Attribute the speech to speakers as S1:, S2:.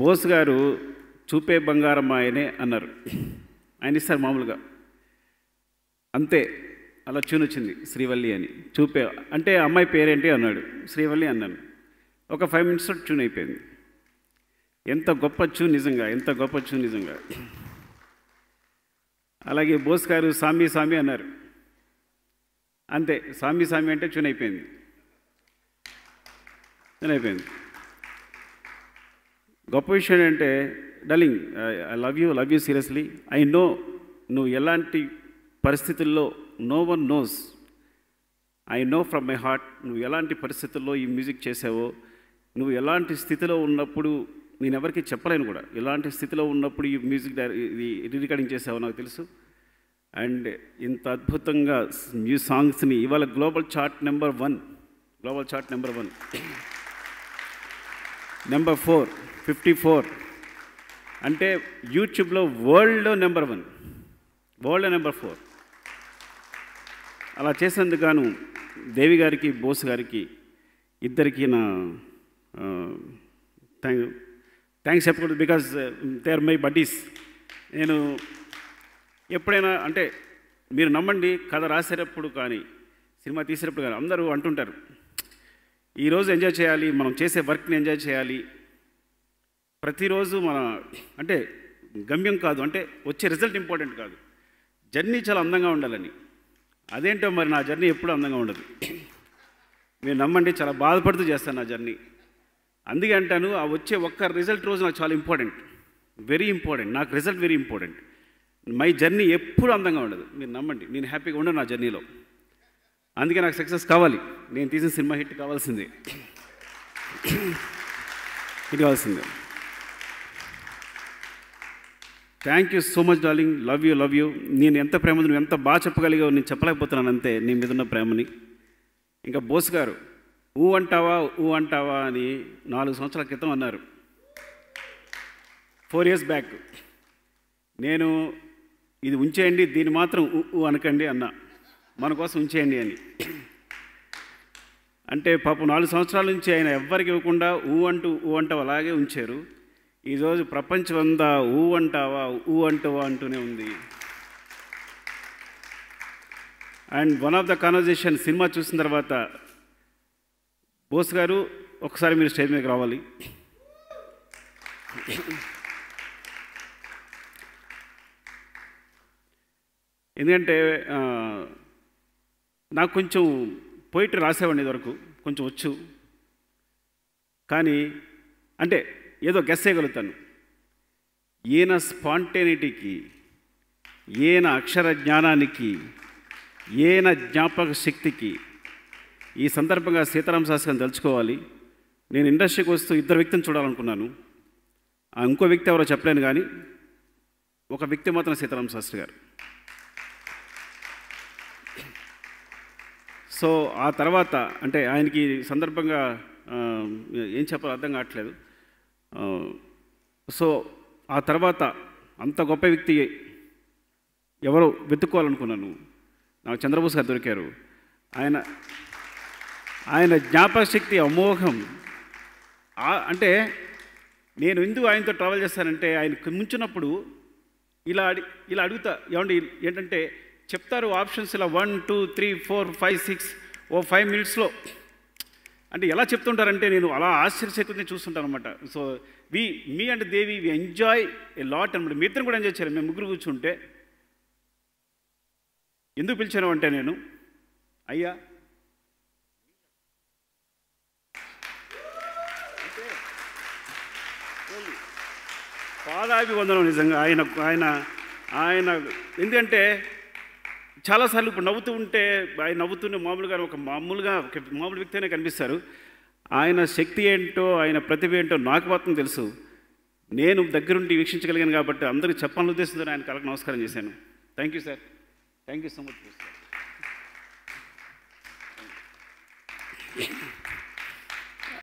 S1: బోస్ గారు చూపే బంగారం ఆయనే అన్నారు ఆయన ఇస్తారు మామూలుగా అంతే అలా ట్యూన్ వచ్చింది శ్రీవల్లి అని చూపే అంటే అమ్మాయి పేరేంటి అన్నాడు శ్రీవల్లి అన్నాను ఒక ఫైవ్ మినిట్స్ చూన్ అయిపోయింది ఎంత గొప్ప చూ నిజంగా ఎంత గొప్ప చూ నిజంగా అలాగే బోస్ గారు సామి సామి అన్నారు అంతే సామి సామి అంటే చూన్ అయిపోయింది అయిపోయింది గొప్ప విషయం ఏంటంటే darling I love you love you seriously I know నువ్వు ఎలాంటి పరిస్థితుల్లో no one knows I know from my heart నువ్వు ఎలాంటి పరిస్థితుల్లో ఈ మ్యూజిక్ చేసావో నువ్వు ఎలాంటి స్థితిలో ఉన్నప్పుడు నేను ఎవరికి చెప్పలేను కూడా ఎలాంటి స్థితిలో ఉన్నప్పుడు ఈ మ్యూజిక్ ఇది రికార్డింగ్ చేసావో నాకు తెలుసు అండ్ ఇంత అద్భుతంగా న్యూ సాంగ్స్ని ఇవాళ global chart number one global chart number one number four fifty four అంటే యూట్యూబ్లో world number one world number four అలా చేసినందుకు గాను దేవి గారికి బోస్ గారికి ఇద్దరికి నా థ్యాంక్ థ్యాంక్స్ చెప్పకూడదు because they are my buddies నేను ఎప్పుడైనా అంటే మీరు నమ్మండి కథ రాసేటప్పుడు కానీ సినిమా తీసేటప్పుడు కానీ అందరూ అంటుంటారు ఈరోజు ఎంజాయ్ చేయాలి మనం చేసే వర్క్ని ఎంజాయ్ చేయాలి ప్రతిరోజు మన అంటే గమ్యం కాదు అంటే వచ్చే రిజల్ట్ ఇంపార్టెంట్ కాదు జర్నీ చాలా అందంగా ఉండాలని అదేంటో మరి నా జర్నీ ఎప్పుడూ అందంగా ఉండదు మీరు నమ్మండి చాలా బాధపడుతూ చేస్తాను నా జర్నీ అందుకే అంటాను ఆ వచ్చే ఒక్క రిజల్ట్ రోజు నాకు చాలా ఇంపార్టెంట్ వెరీ ఇంపార్టెంట్ నాకు result very important my journey ఎప్పుడు అందంగా ఉండదు మీరు నమ్మండి నేను హ్యాపీగా ఉండను నా జర్నీలో అందుకే నాకు సక్సెస్ కావాలి నేను తీసిన సినిమా హిట్ కావాల్సిందే హిట్ కావాల్సిందే thank you so much darling love you love you నేను ఎంత ప్రేమ నువ్వు ఎంత బాగా చెప్పగలిగావు నేను చెప్పలేకపోతున్నాను అంతే నీ మీద ఉన్న ప్రేమని ఇంకా బోస్ గారు ఊ అంటావా ఊ అంటావా అని నాలుగు సంవత్సరాల క్రితం అన్నారు ఫోర్ ఇయర్స్ బ్యాక్ నేను ఇది ఉంచేయండి దీన్ని మాత్రం ఊ అనకండి అన్నా మన కోసం ఉంచేయండి అని అంటే పాపం నాలుగు సంవత్సరాల నుంచి ఆయన ఎవ్వరికి ఇవ్వకుండా ఊ అంటూ ఊ అంటూ అలాగే ఉంచారు ఈరోజు ప్రపంచమంతా ఊ అంటావా ఊ అంటావా అంటూనే ఉంది and one of the conversation cinema చూసిన తర్వాత బోస్ గారు ఒకసారి మీరు స్టేజ్ మీదకి రావాలి ఎందుకంటే నాకు కొంచెం పోయిటరీ రాసేవాడిని ఇదివరకు కొంచెం వచ్చు కానీ అంటే ఏదో గెస్ చేయగలుగుతాను ఈయన స్పాంటేనిటీకి ఈయన అక్షర జ్ఞానానికి ఈయన జ్ఞాపక శక్తికి ఈ సందర్భంగా సీతారాం గారిని తలుచుకోవాలి నేను ఇండస్ట్రీకి వస్తూ ఇద్దరు వ్యక్తిని చూడాలనుకున్నాను ఇంకో వ్యక్తి ఎవరో చెప్పలేను కానీ ఒక వ్యక్తి మాత్రం సీతారాం శాస్త్రి గారు సో ఆ తర్వాత అంటే ఆయనకి సందర్భంగా ఏం చెప్పాలో అర్థం కావట్లేదు సో ఆ తర్వాత అంత గొప్ప వ్యక్తి ఎవరు వెతుక్కోవాలనుకున్నాను నాకు చంద్రబోస్ గారు దొరికారు ఆయన ఆయన జ్ఞాపకశక్తి అమోఘం అంటే నేను ఎందుకు ఆయనతో ట్రావెల్ చేస్తానంటే ఆయన ముంచినప్పుడు ఇలా అడి ఇలా అడుగుతా ఏమంటే ఏంటంటే చెప్తారు ఆప్షన్స్ ఇలా one two three four five six oh five మినిట్స్లో అంటే ఎలా చెప్తుంటారంటే నేను అలా ఆశ్చర్యశక్తిని చూస్తుంటాను అనమాట so we me and Devi we enjoy a lot అనమాట మీ ఇద్దరు కూడా ఎంజాయ్ చేయాలి మేము ముగ్గురు కూర్చుంటే ఎందుకు పిలిచాను అంటే నేను అయ్యా పాదాభివందనం నిజంగా ఆయన ఆయన ఆయన ఎందుకంటే చాలాసార్లు ఇప్పుడు నవ్వుతూ ఉంటే ఆయన నవ్వుతూనే మామూలుగా ఒక మామూలుగా ఒక మామూలు వ్యక్తినే కనిపిస్తారు ఆయన శక్తి ఏంటో ఆయన ప్రతిభ ఏంటో నాకు మాత్రం తెలుసు నేను దగ్గరుండి వీక్షించగలిగాను కాబట్టి అందరికీ చెప్పాలని ఉద్దేశంతో ఆయన కలకు నమస్కారం చేశాను thank you sir thank you so much sir